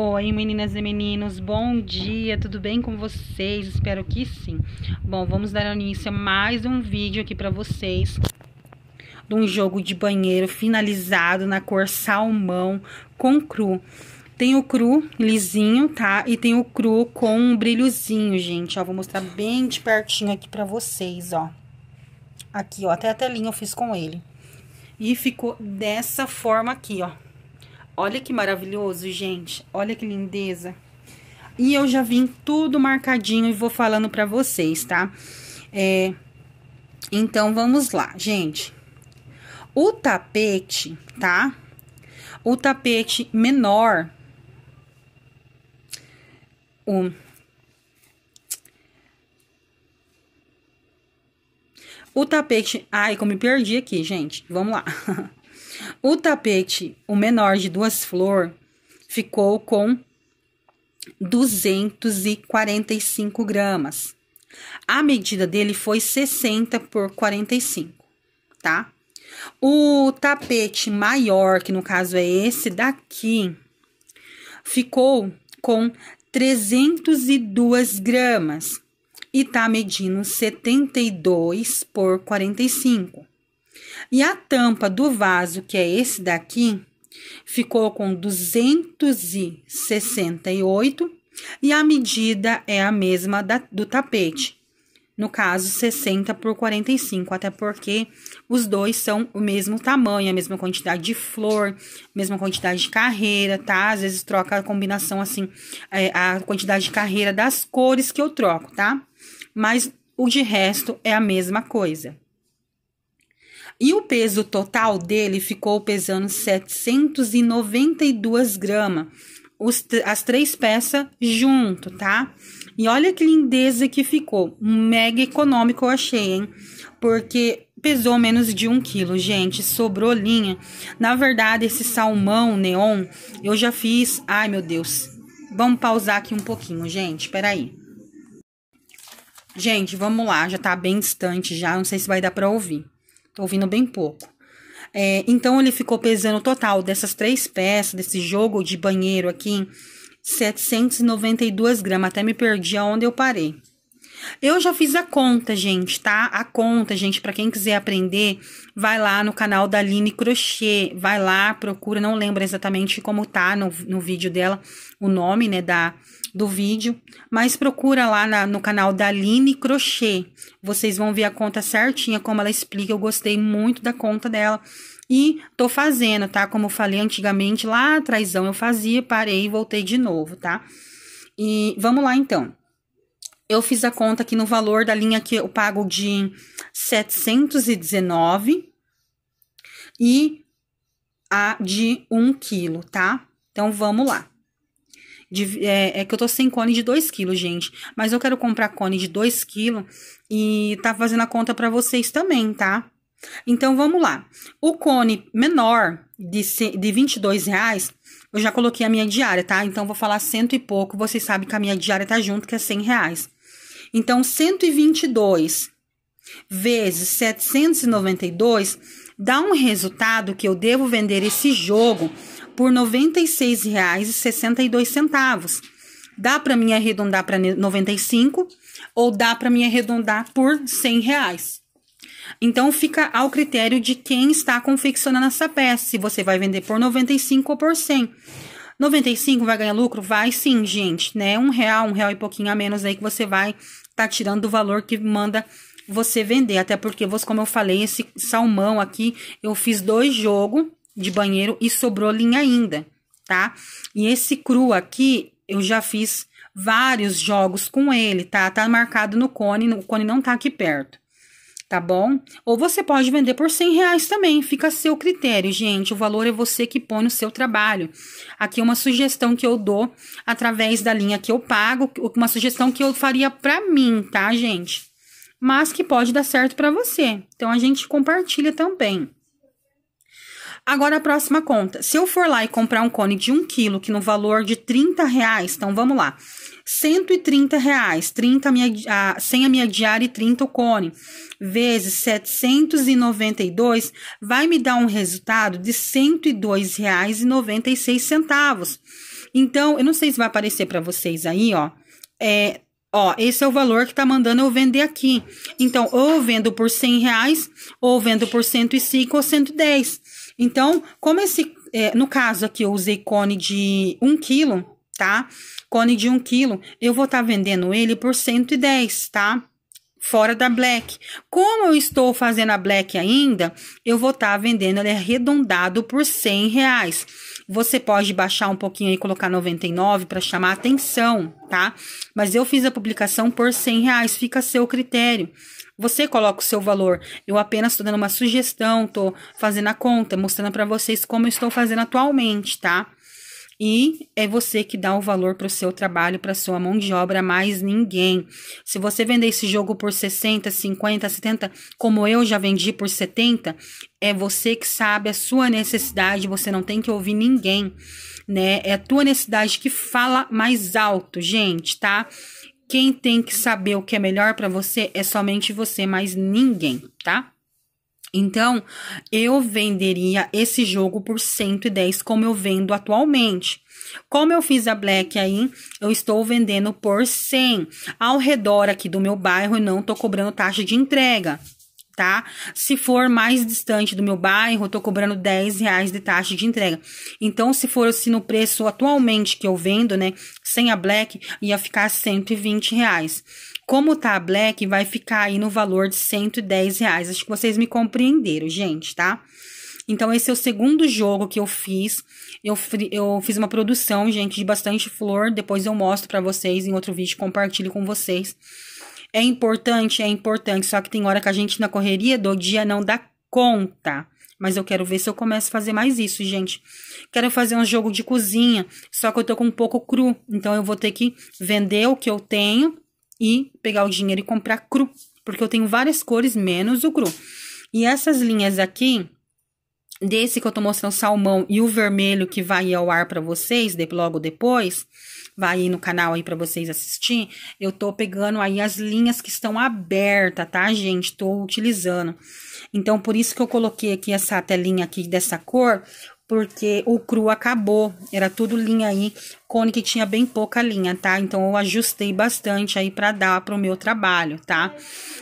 Oi, meninas e meninos, bom dia, tudo bem com vocês? Espero que sim. Bom, vamos dar início a mais um vídeo aqui para vocês de um jogo de banheiro finalizado na cor salmão com cru. Tem o cru lisinho, tá? E tem o cru com um brilhozinho, gente, ó. Vou mostrar bem de pertinho aqui para vocês, ó. Aqui, ó, até a telinha eu fiz com ele. E ficou dessa forma aqui, ó. Olha que maravilhoso, gente. Olha que lindeza. E eu já vim tudo marcadinho e vou falando pra vocês, tá? É, então, vamos lá, gente. O tapete, tá? O tapete menor... O... O tapete... Ai, como me perdi aqui, gente. Vamos lá. O tapete, o menor de duas flores, ficou com 245 gramas. A medida dele foi 60 por 45, tá? O tapete maior, que no caso é esse daqui, ficou com 302 gramas e tá medindo 72 por 45. E a tampa do vaso, que é esse daqui, ficou com 268 e a medida é a mesma da, do tapete. No caso, 60 por 45, até porque os dois são o mesmo tamanho, a mesma quantidade de flor, mesma quantidade de carreira, tá? Às vezes troca a combinação assim, é, a quantidade de carreira das cores que eu troco, tá? Mas o de resto é a mesma coisa. E o peso total dele ficou pesando 792 gramas, as três peças junto, tá? E olha que lindeza que ficou, mega econômico eu achei, hein? Porque pesou menos de um quilo, gente. Sobrou linha. Na verdade, esse salmão neon eu já fiz. Ai, meu Deus. Vamos pausar aqui um pouquinho, gente. Peraí. Gente, vamos lá. Já tá bem distante já. Não sei se vai dar pra ouvir. Tô ouvindo bem pouco. É, então ele ficou pesando o total dessas três peças, desse jogo de banheiro aqui, 792 gramas. Até me perdi aonde eu parei. Eu já fiz a conta, gente, tá? A conta, gente, para quem quiser aprender, vai lá no canal da Aline Crochê, vai lá, procura, não lembro exatamente como tá no, no vídeo dela, o nome, né, da, do vídeo, mas procura lá na, no canal da Aline Crochê. Vocês vão ver a conta certinha, como ela explica. Eu gostei muito da conta dela. E tô fazendo, tá? Como falei antigamente, lá atrás eu fazia, parei e voltei de novo, tá? E vamos lá então. Eu fiz a conta aqui no valor da linha que eu pago de 719 e a de 1 quilo, tá? Então vamos lá de, é, é, que eu tô sem cone de 2 kg, gente. Mas eu quero comprar cone de 2 kg e tá fazendo a conta para vocês também, tá? Então, vamos lá. O cone menor de, de 22 reais, eu já coloquei a minha diária, tá? Então, vou falar cento e pouco. Vocês sabem que a minha diária tá junto, que é 100 reais. Então, 122 vezes 792 dá um resultado que eu devo vender esse jogo por R$ 96,62. Dá para mim arredondar para 95 ou dá para mim arredondar por R$ reais. Então fica ao critério de quem está confeccionando essa peça, se você vai vender por 95 ou por 100. 95 vai ganhar lucro? Vai sim, gente, né? Um real, um real e pouquinho a menos aí que você vai tá tirando do valor que manda você vender. Até porque, como eu falei, esse salmão aqui, eu fiz dois jogos de banheiro e sobrou linha ainda, tá? E esse cru aqui, eu já fiz vários jogos com ele, tá? Tá marcado no cone, o cone não tá aqui perto, tá bom? Ou você pode vender por 100 reais também, fica a seu critério, gente. O valor é você que põe no seu trabalho. Aqui é uma sugestão que eu dou através da linha que eu pago, uma sugestão que eu faria pra mim, tá, gente? Mas que pode dar certo para você. Então a gente compartilha também. Agora a próxima conta. Se eu for lá e comprar um cone de 1 kg, que no valor de 30 reais, então vamos lá. 130 reais, 30 a minha, a, 100 a minha diária e 30 o cone, vezes 792, vai me dar um resultado de R$ 102,96. Então, eu não sei se vai aparecer para vocês aí, ó. É, Ó, esse é o valor que tá mandando eu vender aqui. Então, ou vendo por 100 reais, ou vendo por 105 ou 110. Então, como esse, é, no caso aqui eu usei cone de 1 kg, tá? Cone de 1 kg, eu vou estar tá vendendo ele por 110, tá? Fora da black. Como eu estou fazendo a black ainda, eu vou estar tá vendendo ele é arredondado por 100 reais. Você pode baixar um pouquinho e colocar 99 para chamar atenção, tá? Mas eu fiz a publicação por 100 reais, fica a seu critério. Você coloca o seu valor. Eu apenas estou dando uma sugestão, estou fazendo a conta, mostrando para vocês como eu estou fazendo atualmente, tá? E é você que dá o valor para o seu trabalho, para sua mão de obra, mais ninguém. Se você vender esse jogo por 60, 50, 70, como eu já vendi por 70, é você que sabe a sua necessidade, você não tem que ouvir ninguém, né? É a tua necessidade que fala mais alto, gente, tá? Quem tem que saber o que é melhor para você é somente você, mas ninguém, tá? Então, eu venderia esse jogo por 110 como eu vendo atualmente. Como eu fiz a Black aí, eu estou vendendo por 100 ao redor aqui do meu bairro e não tô cobrando taxa de entrega tá? Se for mais distante do meu bairro, eu tô cobrando 10 reais de taxa de entrega. Então, se for assim no preço atualmente que eu vendo, né, sem a Black, ia ficar 120 reais. Como tá a Black, vai ficar aí no valor de 110 reais. Acho que vocês me compreenderam, gente, tá? Então, esse é o segundo jogo que eu fiz. Eu, eu fiz uma produção, gente, de bastante flor. Depois eu mostro para vocês em outro vídeo, compartilho com vocês. É importante, é importante, só que tem hora que a gente na correria do dia não dá conta. Mas eu quero ver se eu começo a fazer mais isso, gente. Quero fazer um jogo de cozinha, só que eu tô com um pouco cru, então eu vou ter que vender o que eu tenho e pegar o dinheiro e comprar cru, porque eu tenho várias cores menos o cru. E essas linhas aqui, desse que eu tô mostrando salmão e o vermelho que vai ao ar para vocês de, logo depois, vai aí no canal aí para vocês assistir, eu tô pegando aí as linhas que estão abertas, tá, gente? Tô utilizando. Então, por isso que eu coloquei aqui essa telinha aqui dessa cor, porque o cru acabou, era tudo linha aí cone que tinha bem pouca linha, tá? Então eu ajustei bastante aí para dar pro meu trabalho, tá?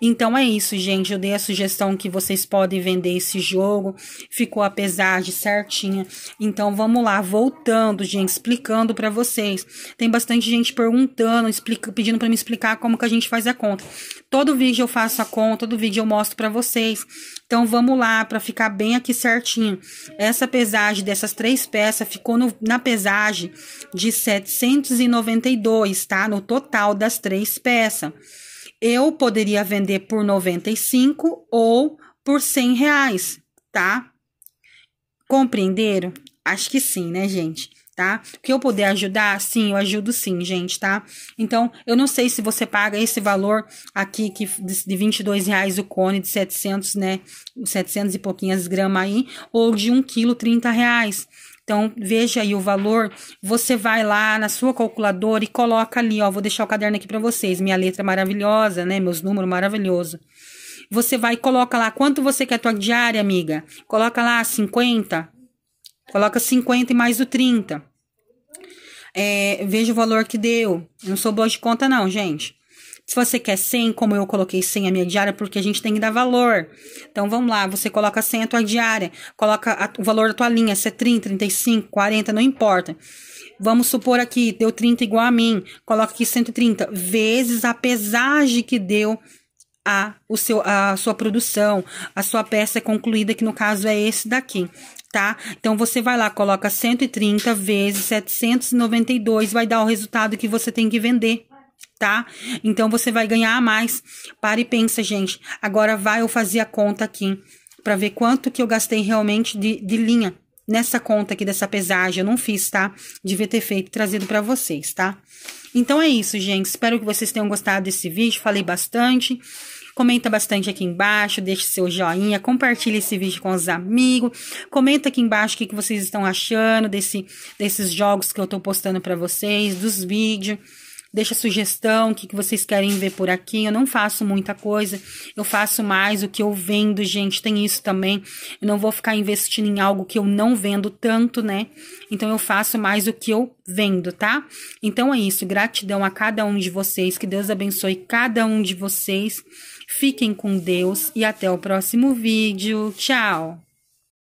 Então é isso, gente. Eu dei a sugestão que vocês podem vender esse jogo. Ficou a pesagem certinha. Então vamos lá, voltando, gente, explicando para vocês. Tem bastante gente perguntando, explica, pedindo para me explicar como que a gente faz a conta. Todo vídeo eu faço a conta, todo vídeo eu mostro para vocês. Então vamos lá para ficar bem aqui certinho. Essa pesagem dessas três peças ficou no, na pesagem de de 792, tá? No total das três peças. Eu poderia vender por 95 ou por 100 reais, tá? Compreenderam? Acho que sim, né, gente? Tá? Que eu poder ajudar, sim, eu ajudo sim, gente, tá? Então, eu não sei se você paga esse valor aqui que de 22 reais o cone de 700, né? 700 e pouquinhas gramas aí, ou de 1 quilo 30 reais. Então, veja aí o valor. Você vai lá na sua calculadora e coloca ali, ó. Vou deixar o caderno aqui para vocês. Minha letra é maravilhosa, né? Meus números maravilhosos. Você vai e coloca lá quanto você quer a tua diária, amiga. Coloca lá 50. Coloca 50 e mais o 30. É, veja o valor que deu. Eu não sou boa de conta, não, gente. Se você quer 100, como eu coloquei 100 a minha diária, porque a gente tem que dar valor. Então vamos lá, você coloca 100 a tua diária, coloca a, o valor da tua linha, se é 30, 35, 40, não importa. Vamos supor aqui, deu 30 igual a mim, coloca aqui 130 vezes a pesagem que deu a, o seu, a sua produção, a sua peça é concluída, que no caso é esse daqui, tá? Então você vai lá, coloca 130 vezes 792, vai dar o resultado que você tem que vender tá? Então você vai ganhar a mais. Para e pensa, gente. Agora vai eu fazer a conta aqui para ver quanto que eu gastei realmente de, de linha nessa conta aqui dessa pesagem. Eu não fiz, tá? Devia ter feito trazido para vocês, tá? Então é isso, gente. Espero que vocês tenham gostado desse vídeo. Falei bastante. Comenta bastante aqui embaixo, deixe seu joinha, compartilhe esse vídeo com os amigos. Comenta aqui embaixo o que, vocês estão achando desse, desses jogos que eu tô postando para vocês, dos vídeos deixa sugestão, o que, que vocês querem ver por aqui. Eu não faço muita coisa, eu faço mais o que eu vendo, gente. Tem isso também. Eu não vou ficar investindo em algo que eu não vendo tanto, né? Então eu faço mais o que eu vendo, tá? Então é isso. Gratidão a cada um de vocês. Que Deus abençoe cada um de vocês. Fiquem com Deus e até o próximo vídeo. Tchau!